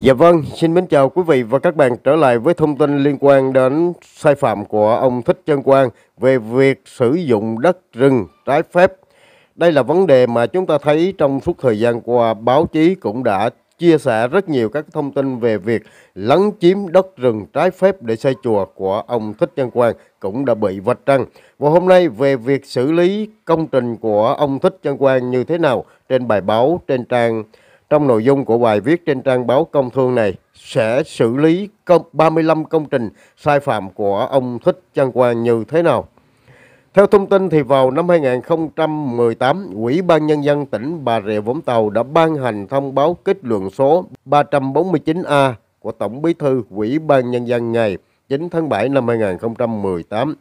Dạ vâng, xin mến chào quý vị và các bạn trở lại với thông tin liên quan đến sai phạm của ông Thích Trân Quang về việc sử dụng đất rừng trái phép. Đây là vấn đề mà chúng ta thấy trong suốt thời gian qua báo chí cũng đã chia sẻ rất nhiều các thông tin về việc lấn chiếm đất rừng trái phép để xây chùa của ông Thích Nhân Quang cũng đã bị vạch trăng. Và hôm nay về việc xử lý công trình của ông Thích Nhân Quang như thế nào trên bài báo trên trang trong nội dung của bài viết trên trang báo Công Thương này sẽ xử lý 35 công trình sai phạm của ông Thích Trang Quang như thế nào? Theo thông tin thì vào năm 2018, Ủy ban Nhân dân tỉnh Bà Rịa Vũng Tàu đã ban hành thông báo kết luận số 349A của Tổng Bí thư Ủy ban Nhân dân ngày 9 tháng 7 năm 2018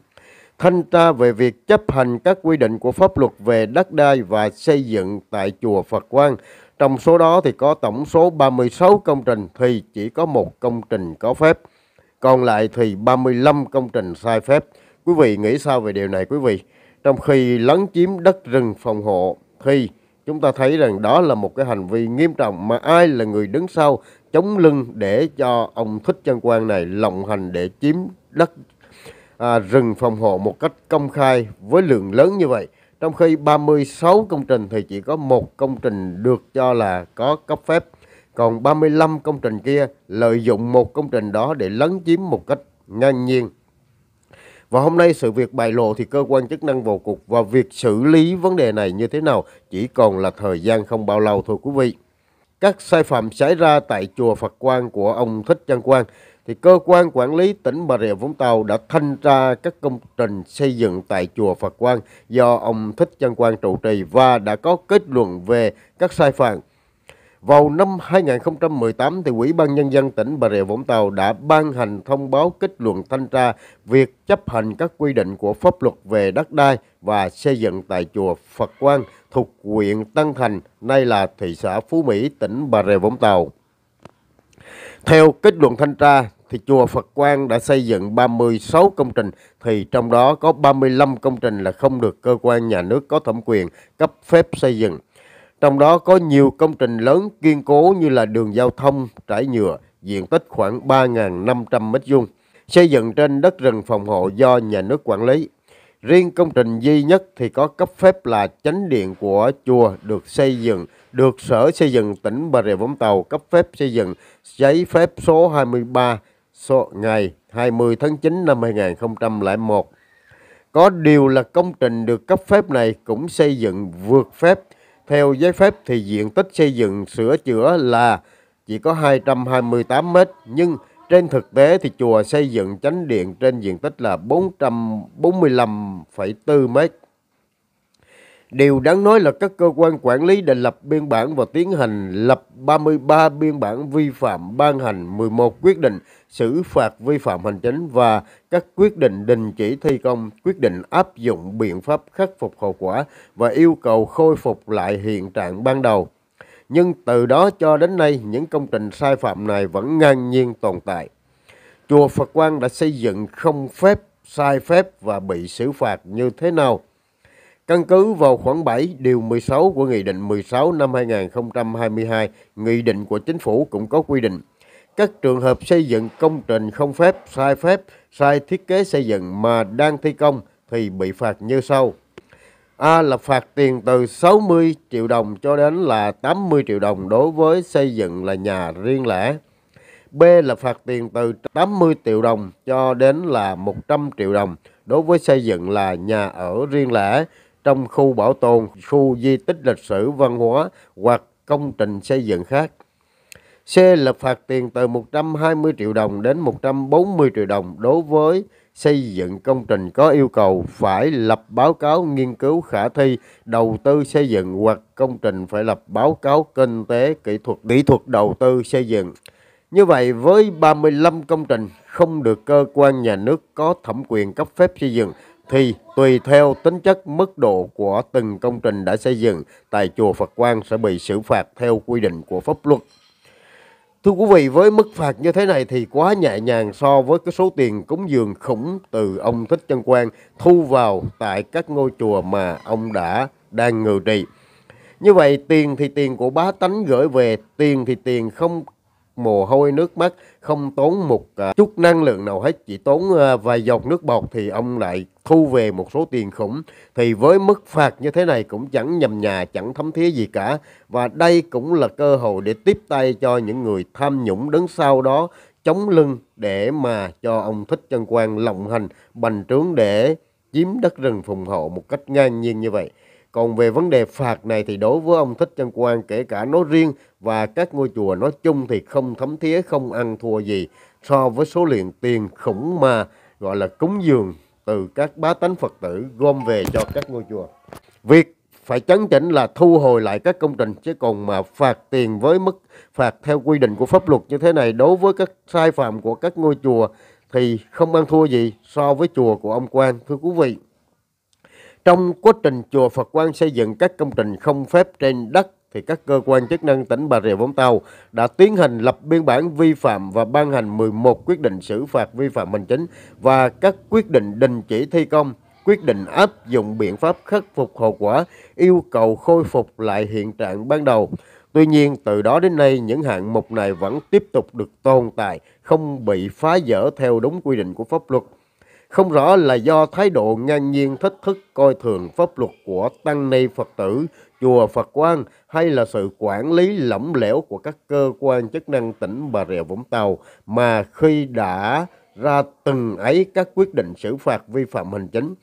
thanh tra về việc chấp hành các quy định của pháp luật về đất đai và xây dựng tại chùa Phật Quang trong số đó thì có tổng số 36 công trình thì chỉ có một công trình có phép, còn lại thì 35 công trình sai phép. Quý vị nghĩ sao về điều này quý vị? Trong khi lấn chiếm đất rừng phòng hộ thì chúng ta thấy rằng đó là một cái hành vi nghiêm trọng mà ai là người đứng sau chống lưng để cho ông Thích Chân Quang này lộng hành để chiếm đất à, rừng phòng hộ một cách công khai với lượng lớn như vậy trong khi 36 công trình thì chỉ có một công trình được cho là có cấp phép, còn 35 công trình kia lợi dụng một công trình đó để lấn chiếm một cách ngang nhiên. Và hôm nay sự việc bại lộ thì cơ quan chức năng vào cuộc và việc xử lý vấn đề này như thế nào chỉ còn là thời gian không bao lâu thôi quý vị. Các sai phạm xảy ra tại chùa Phật Quang của ông Thích Trân Quang thì cơ quan quản lý tỉnh Bà Rịa Vũng Tàu đã thanh tra các công trình xây dựng tại chùa Phật Quang do ông Thích chân Quang trụ trì và đã có kết luận về các sai phạm. Vào năm 2018 thì Ủy ban nhân dân tỉnh Bà Rịa Vũng Tàu đã ban hành thông báo kết luận thanh tra việc chấp hành các quy định của pháp luật về đất đai và xây dựng tại chùa Phật Quang thuộc huyện Tân Thành, nay là thị xã Phú Mỹ, tỉnh Bà Rịa Vũng Tàu. Theo kết luận thanh tra thì chùa Phật Quang đã xây dựng 36 công trình thì trong đó có 35 công trình là không được cơ quan nhà nước có thẩm quyền cấp phép xây dựng. Trong đó có nhiều công trình lớn kiên cố như là đường giao thông, trải nhựa, diện tích khoảng 3.500 m2, xây dựng trên đất rừng phòng hộ do nhà nước quản lý. Riêng công trình duy nhất thì có cấp phép là chánh điện của chùa được xây dựng, được Sở Xây dựng tỉnh Bà Rịa Vũng Tàu cấp phép xây dựng giấy phép số 23 so ngày 20 tháng 9 năm 2001. Có điều là công trình được cấp phép này cũng xây dựng vượt phép. Theo giấy phép thì diện tích xây dựng sửa chữa là chỉ có 228 m nhưng trên thực tế thì chùa xây dựng chánh điện trên diện tích là 445,4 mét. Điều đáng nói là các cơ quan quản lý đã lập biên bản và tiến hành lập 33 biên bản vi phạm ban hành 11 quyết định xử phạt vi phạm hành chính và các quyết định đình chỉ thi công, quyết định áp dụng biện pháp khắc phục hậu quả và yêu cầu khôi phục lại hiện trạng ban đầu. Nhưng từ đó cho đến nay, những công trình sai phạm này vẫn ngang nhiên tồn tại. Chùa Phật Quang đã xây dựng không phép, sai phép và bị xử phạt như thế nào? Căn cứ vào khoảng 7 điều 16 của Nghị định 16 năm 2022, Nghị định của Chính phủ cũng có quy định các trường hợp xây dựng công trình không phép, sai phép, sai thiết kế xây dựng mà đang thi công thì bị phạt như sau. A là phạt tiền từ 60 triệu đồng cho đến là 80 triệu đồng đối với xây dựng là nhà riêng lẻ. B là phạt tiền từ 80 triệu đồng cho đến là 100 triệu đồng đối với xây dựng là nhà ở riêng lẻ trong khu bảo tồn, khu di tích lịch sử văn hóa hoặc công trình xây dựng khác. C. Lập phạt tiền từ 120 triệu đồng đến 140 triệu đồng đối với xây dựng công trình có yêu cầu phải lập báo cáo nghiên cứu khả thi đầu tư xây dựng hoặc công trình phải lập báo cáo kinh tế kỹ thuật kỹ thuật đầu tư xây dựng. Như vậy với 35 công trình không được cơ quan nhà nước có thẩm quyền cấp phép xây dựng thì tùy theo tính chất mức độ của từng công trình đã xây dựng tại chùa Phật Quang sẽ bị xử phạt theo quy định của pháp luật. Thưa quý vị, với mức phạt như thế này thì quá nhẹ nhàng so với cái số tiền cúng dường khủng từ ông Thích Chân Quang thu vào tại các ngôi chùa mà ông đã đang ngự trị. Như vậy tiền thì tiền của bá tánh gửi về, tiền thì tiền không mồ hôi nước mắt, không tốn một ờ, chút năng lượng nào hết chỉ tốn ờ, vài giọt nước bọt thì ông lại thu về một số tiền khủng thì với mức phạt như thế này cũng chẳng nhầm nhà chẳng thấm thía gì cả và đây cũng là cơ hội để tiếp tay cho những người tham nhũng đứng sau đó chống lưng để mà cho ông Thích Chân Quang lộng hành bành trướng để chiếm đất rừng phùng hộ một cách ngang nhiên như vậy còn về vấn đề phạt này thì đối với ông Thích Trân Quang kể cả nói riêng và các ngôi chùa nói chung thì không thấm thía, không ăn thua gì so với số lượng tiền khủng mà gọi là cúng dường từ các bá tánh Phật tử gom về cho các ngôi chùa. Việc phải chấn chỉnh là thu hồi lại các công trình chứ còn mà phạt tiền với mức phạt theo quy định của pháp luật như thế này đối với các sai phạm của các ngôi chùa thì không ăn thua gì so với chùa của ông Quang thưa quý vị. Trong quá trình chùa Phật Quang xây dựng các công trình không phép trên đất thì các cơ quan chức năng tỉnh Bà Rịa Vũng Tàu đã tiến hành lập biên bản vi phạm và ban hành 11 quyết định xử phạt vi phạm hành chính và các quyết định đình chỉ thi công, quyết định áp dụng biện pháp khắc phục hậu quả, yêu cầu khôi phục lại hiện trạng ban đầu. Tuy nhiên, từ đó đến nay, những hạng mục này vẫn tiếp tục được tồn tại, không bị phá dỡ theo đúng quy định của pháp luật. Không rõ là do thái độ ngang nhiên thách thức coi thường pháp luật của tăng ni Phật tử, chùa Phật quan hay là sự quản lý lỏng lẻo của các cơ quan chức năng tỉnh Bà Rịa Vũng Tàu mà khi đã ra từng ấy các quyết định xử phạt vi phạm hành chính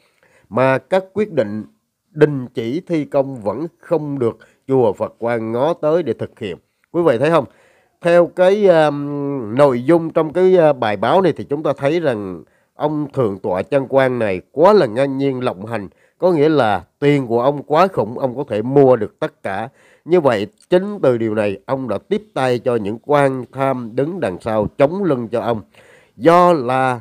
mà các quyết định đình chỉ thi công vẫn không được chùa Phật quan ngó tới để thực hiện. Quý vị thấy không? Theo cái um, nội dung trong cái uh, bài báo này thì chúng ta thấy rằng ông thường tọa chân quan này quá là ngang nhiên lộng hành, có nghĩa là tiền của ông quá khủng, ông có thể mua được tất cả. Như vậy, chính từ điều này, ông đã tiếp tay cho những quan tham đứng đằng sau chống lưng cho ông. Do là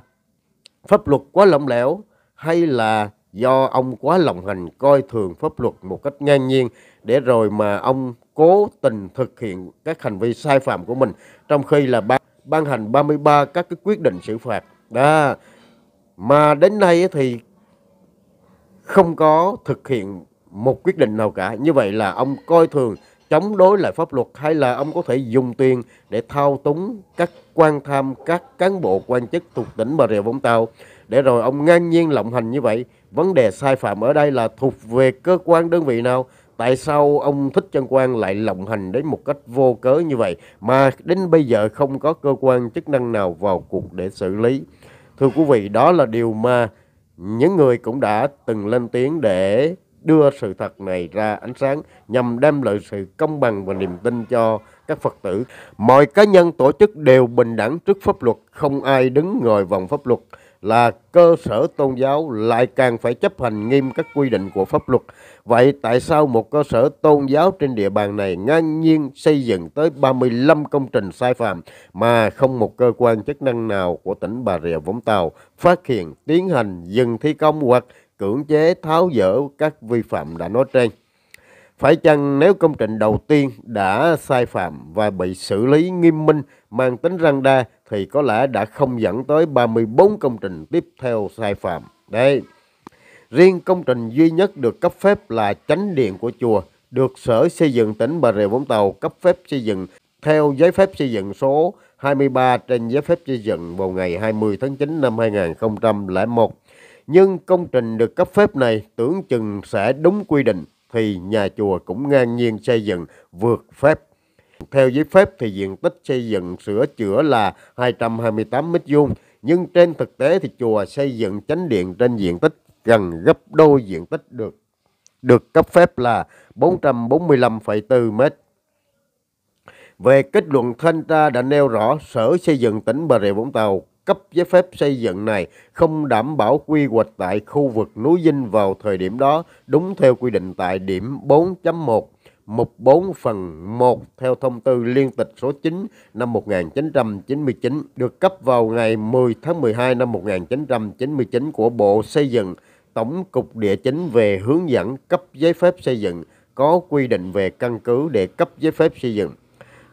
pháp luật quá lỏng lẻo hay là do ông quá lộng hành coi thường pháp luật một cách ngang nhiên để rồi mà ông cố tình thực hiện các hành vi sai phạm của mình trong khi là ban, ban hành 33 các cái quyết định xử phạt. Đó mà đến nay thì không có thực hiện một quyết định nào cả như vậy là ông coi thường chống đối lại pháp luật hay là ông có thể dùng tiền để thao túng các quan tham các cán bộ quan chức thuộc tỉnh Bà Rịa Vũng Tàu để rồi ông ngang nhiên lộng hành như vậy vấn đề sai phạm ở đây là thuộc về cơ quan đơn vị nào tại sao ông Thích chân Quang lại lộng hành đến một cách vô cớ như vậy mà đến bây giờ không có cơ quan chức năng nào vào cuộc để xử lý Thưa quý vị, đó là điều mà những người cũng đã từng lên tiếng để đưa sự thật này ra ánh sáng nhằm đem lại sự công bằng và niềm tin cho các Phật tử. Mọi cá nhân tổ chức đều bình đẳng trước pháp luật, không ai đứng ngồi vòng pháp luật là cơ sở tôn giáo lại càng phải chấp hành nghiêm các quy định của pháp luật. Vậy tại sao một cơ sở tôn giáo trên địa bàn này ngang nhiên xây dựng tới 35 công trình sai phạm mà không một cơ quan chức năng nào của tỉnh Bà Rịa Vũng Tàu phát hiện, tiến hành dừng thi công hoặc cưỡng chế tháo dỡ các vi phạm đã nói trên? Phải chăng nếu công trình đầu tiên đã sai phạm và bị xử lý nghiêm minh mang tính răng đa thì có lẽ đã không dẫn tới 34 công trình tiếp theo sai phạm. Đây, riêng công trình duy nhất được cấp phép là chánh điện của chùa, được Sở Xây dựng tỉnh Bà Rịa Vũng Tàu cấp phép xây dựng theo giấy phép xây dựng số 23 trên giấy phép xây dựng vào ngày 20 tháng 9 năm 2001. Nhưng công trình được cấp phép này tưởng chừng sẽ đúng quy định thì nhà chùa cũng ngang nhiên xây dựng vượt phép theo giấy phép thì diện tích xây dựng sửa chữa là 228 mét vuông, nhưng trên thực tế thì chùa xây dựng chánh điện trên diện tích gần gấp đôi diện tích được được cấp phép là 445,4 mét. Về kết luận thanh tra đã nêu rõ Sở Xây dựng tỉnh Bà Rịa Vũng Tàu cấp giấy phép xây dựng này không đảm bảo quy hoạch tại khu vực núi Vinh vào thời điểm đó đúng theo quy định tại điểm 4.1 mục 4 phần 1 theo thông tư liên tịch số 9 năm 1999 được cấp vào ngày 10 tháng 12 năm 1999 của Bộ Xây dựng Tổng cục Địa chính về hướng dẫn cấp giấy phép xây dựng có quy định về căn cứ để cấp giấy phép xây dựng.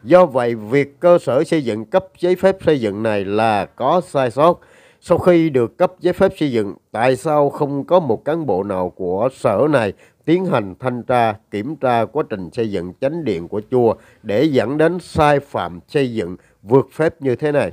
Do vậy, việc cơ sở xây dựng cấp giấy phép xây dựng này là có sai sót sau khi được cấp giấy phép xây dựng, tại sao không có một cán bộ nào của sở này tiến hành thanh tra, kiểm tra quá trình xây dựng chánh điện của chùa để dẫn đến sai phạm xây dựng vượt phép như thế này?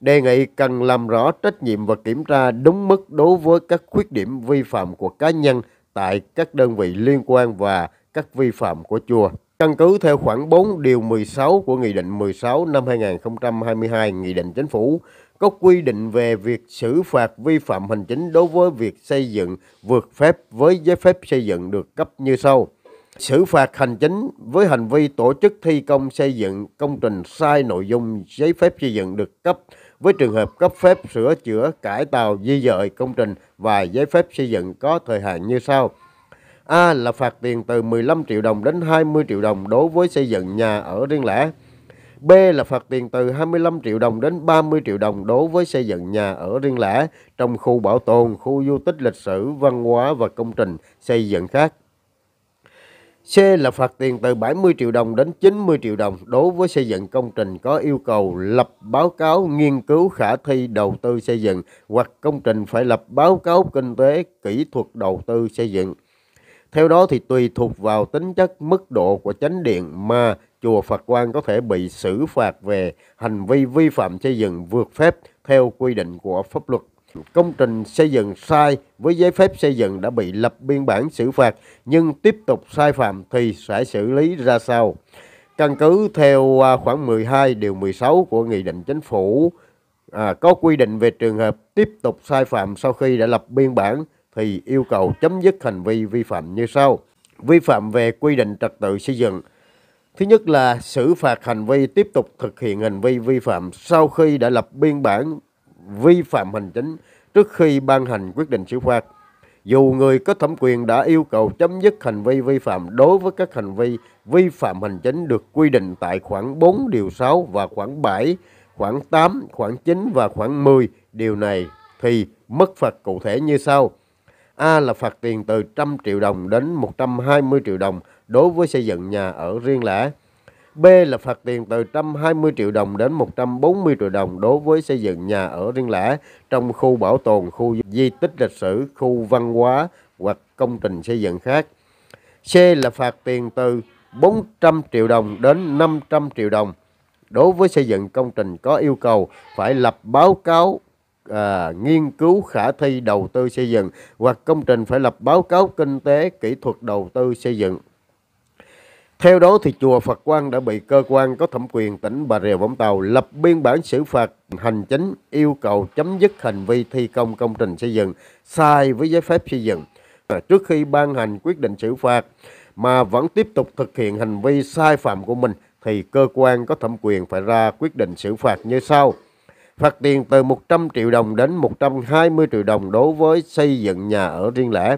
Đề nghị cần làm rõ trách nhiệm và kiểm tra đúng mức đối với các khuyết điểm vi phạm của cá nhân tại các đơn vị liên quan và các vi phạm của chùa. Căn cứ theo khoảng 4 điều 16 của Nghị định 16 năm 2022 Nghị định Chính phủ có quy định về việc xử phạt vi phạm hành chính đối với việc xây dựng vượt phép với giấy phép xây dựng được cấp như sau. Xử phạt hành chính với hành vi tổ chức thi công xây dựng công trình sai nội dung giấy phép xây dựng được cấp với trường hợp cấp phép sửa chữa cải tạo di dời công trình và giấy phép xây dựng có thời hạn như sau. A là phạt tiền từ 15 triệu đồng đến 20 triệu đồng đối với xây dựng nhà ở riêng lẻ. B là phạt tiền từ 25 triệu đồng đến 30 triệu đồng đối với xây dựng nhà ở riêng lẻ trong khu bảo tồn, khu du tích lịch sử, văn hóa và công trình xây dựng khác. C là phạt tiền từ 70 triệu đồng đến 90 triệu đồng đối với xây dựng công trình có yêu cầu lập báo cáo nghiên cứu khả thi đầu tư xây dựng hoặc công trình phải lập báo cáo kinh tế kỹ thuật đầu tư xây dựng. Theo đó thì tùy thuộc vào tính chất mức độ của chánh điện mà chùa Phật Quang có thể bị xử phạt về hành vi vi phạm xây dựng vượt phép theo quy định của pháp luật. Công trình xây dựng sai với giấy phép xây dựng đã bị lập biên bản xử phạt nhưng tiếp tục sai phạm thì sẽ xử lý ra sao? Căn cứ theo à, khoảng 12 điều 16 của Nghị định Chính phủ à, có quy định về trường hợp tiếp tục sai phạm sau khi đã lập biên bản thì yêu cầu chấm dứt hành vi vi phạm như sau. Vi phạm về quy định trật tự xây dựng. Thứ nhất là xử phạt hành vi tiếp tục thực hiện hành vi vi phạm sau khi đã lập biên bản vi phạm hành chính trước khi ban hành quyết định xử phạt. Dù người có thẩm quyền đã yêu cầu chấm dứt hành vi vi phạm đối với các hành vi vi phạm hành chính được quy định tại khoảng 4 điều 6 và khoảng 7, khoảng 8, khoảng 9 và khoảng 10 điều này thì mức phạt cụ thể như sau. A là phạt tiền từ 100 triệu đồng đến 120 triệu đồng đối với xây dựng nhà ở riêng lẻ. B là phạt tiền từ 120 triệu đồng đến 140 triệu đồng đối với xây dựng nhà ở riêng lẻ trong khu bảo tồn, khu di tích lịch sử, khu văn hóa hoặc công trình xây dựng khác. C là phạt tiền từ 400 triệu đồng đến 500 triệu đồng đối với xây dựng công trình có yêu cầu phải lập báo cáo à, nghiên cứu khả thi đầu tư xây dựng hoặc công trình phải lập báo cáo kinh tế kỹ thuật đầu tư xây dựng. Theo đó thì chùa Phật Quang đã bị cơ quan có thẩm quyền tỉnh Bà Rịa Vũng Tàu lập biên bản xử phạt hành chính yêu cầu chấm dứt hành vi thi công công trình xây dựng sai với giấy phép xây dựng. À, trước khi ban hành quyết định xử phạt mà vẫn tiếp tục thực hiện hành vi sai phạm của mình thì cơ quan có thẩm quyền phải ra quyết định xử phạt như sau phạt tiền từ 100 triệu đồng đến 120 triệu đồng đối với xây dựng nhà ở riêng lẻ.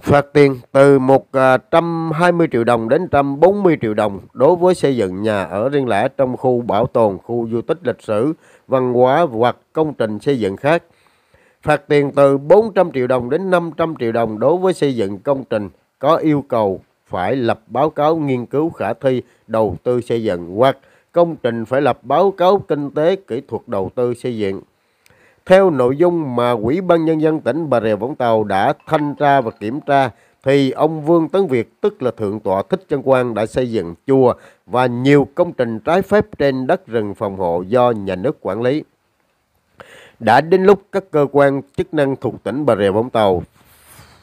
Phạt tiền từ 120 triệu đồng đến 140 triệu đồng đối với xây dựng nhà ở riêng lẻ trong khu bảo tồn, khu du tích lịch sử, văn hóa hoặc công trình xây dựng khác. Phạt tiền từ 400 triệu đồng đến 500 triệu đồng đối với xây dựng công trình có yêu cầu phải lập báo cáo nghiên cứu khả thi đầu tư xây dựng hoặc công trình phải lập báo cáo kinh tế kỹ thuật đầu tư xây dựng theo nội dung mà quỹ ban Nhân dân tỉnh Bà Rịa Vũng Tàu đã thanh tra và kiểm tra thì ông Vương Tấn Việt tức là Thượng tọa Thích Trân Quang đã xây dựng chùa và nhiều công trình trái phép trên đất rừng phòng hộ do nhà nước quản lý. Đã đến lúc các cơ quan chức năng thuộc tỉnh Bà Rịa Vũng Tàu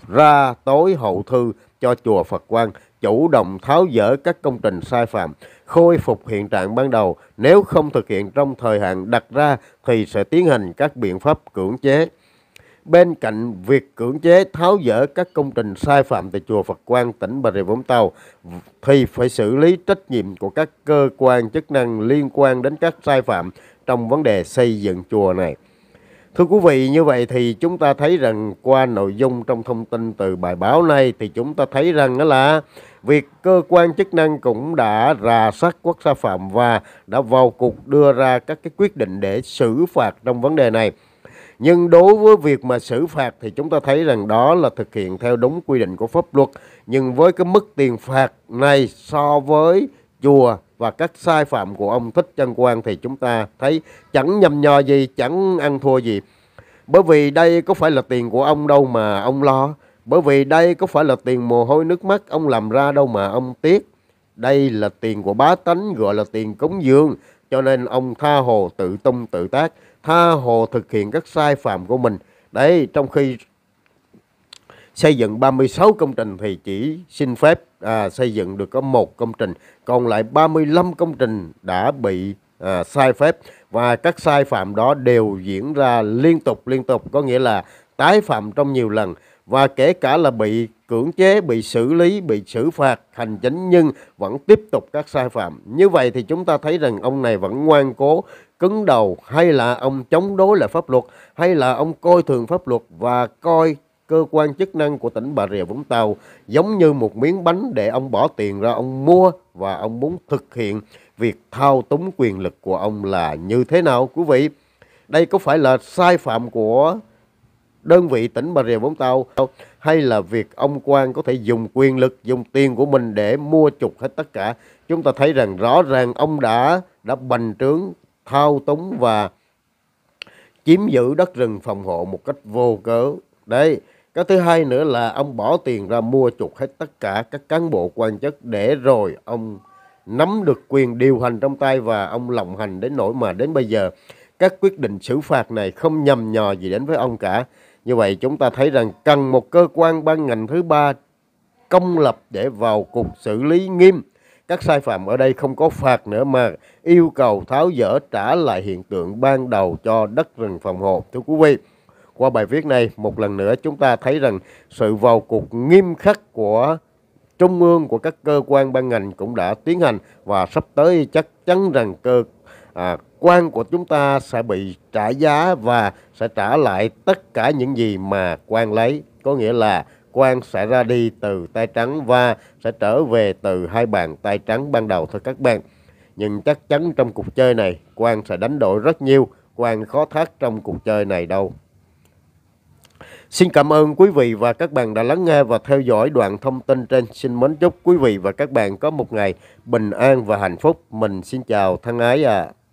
ra tối hậu thư cho chùa Phật Quang chủ động tháo dỡ các công trình sai phạm khôi phục hiện trạng ban đầu. Nếu không thực hiện trong thời hạn đặt ra thì sẽ tiến hành các biện pháp cưỡng chế. Bên cạnh việc cưỡng chế tháo dỡ các công trình sai phạm tại chùa Phật Quang, tỉnh Bà Rịa Vũng Tàu thì phải xử lý trách nhiệm của các cơ quan chức năng liên quan đến các sai phạm trong vấn đề xây dựng chùa này. Thưa quý vị, như vậy thì chúng ta thấy rằng qua nội dung trong thông tin từ bài báo này thì chúng ta thấy rằng đó là việc cơ quan chức năng cũng đã rà soát quốc gia phạm và đã vào cuộc đưa ra các cái quyết định để xử phạt trong vấn đề này. Nhưng đối với việc mà xử phạt thì chúng ta thấy rằng đó là thực hiện theo đúng quy định của pháp luật. Nhưng với cái mức tiền phạt này so với chùa và các sai phạm của ông Thích Chân Quang thì chúng ta thấy chẳng nhầm nhò gì, chẳng ăn thua gì. Bởi vì đây có phải là tiền của ông đâu mà ông lo. Bởi vì đây có phải là tiền mồ hôi nước mắt ông làm ra đâu mà ông tiếc. Đây là tiền của bá tánh gọi là tiền cống dương. Cho nên ông tha hồ tự tung tự tác, tha hồ thực hiện các sai phạm của mình. Đấy, trong khi xây dựng 36 công trình thì chỉ xin phép à, xây dựng được có một công trình, còn lại 35 công trình đã bị à, sai phép và các sai phạm đó đều diễn ra liên tục liên tục có nghĩa là tái phạm trong nhiều lần và kể cả là bị cưỡng chế, bị xử lý, bị xử phạt hành chính nhưng vẫn tiếp tục các sai phạm. Như vậy thì chúng ta thấy rằng ông này vẫn ngoan cố, cứng đầu hay là ông chống đối lại pháp luật hay là ông coi thường pháp luật và coi cơ quan chức năng của tỉnh Bà Rịa Vũng Tàu giống như một miếng bánh để ông bỏ tiền ra ông mua và ông muốn thực hiện việc thao túng quyền lực của ông là như thế nào quý vị? Đây có phải là sai phạm của đơn vị tỉnh Bà Rịa Vũng Tàu hay là việc ông quan có thể dùng quyền lực, dùng tiền của mình để mua chuộc hết tất cả. Chúng ta thấy rằng rõ ràng ông đã đã bành trướng, thao túng và chiếm giữ đất rừng phòng hộ một cách vô cớ. Đấy, cái thứ hai nữa là ông bỏ tiền ra mua chuộc hết tất cả các cán bộ quan chức để rồi ông nắm được quyền điều hành trong tay và ông lộng hành đến nỗi mà đến bây giờ các quyết định xử phạt này không nhầm nhò gì đến với ông cả. Như vậy chúng ta thấy rằng cần một cơ quan ban ngành thứ ba công lập để vào cuộc xử lý nghiêm. Các sai phạm ở đây không có phạt nữa mà yêu cầu tháo dỡ trả lại hiện tượng ban đầu cho đất rừng phòng hộ. Thưa quý vị, qua bài viết này, một lần nữa chúng ta thấy rằng sự vào cuộc nghiêm khắc của trung ương của các cơ quan ban ngành cũng đã tiến hành và sắp tới chắc chắn rằng cơ à, quan của chúng ta sẽ bị trả giá và sẽ trả lại tất cả những gì mà quan lấy có nghĩa là quan sẽ ra đi từ tay trắng và sẽ trở về từ hai bàn tay trắng ban đầu thôi các bạn nhưng chắc chắn trong cuộc chơi này quan sẽ đánh đổi rất nhiều quan khó thoát trong cuộc chơi này đâu Xin cảm ơn quý vị và các bạn đã lắng nghe và theo dõi đoạn thông tin trên. Xin mến chúc quý vị và các bạn có một ngày bình an và hạnh phúc. Mình xin chào thân ái ạ. À.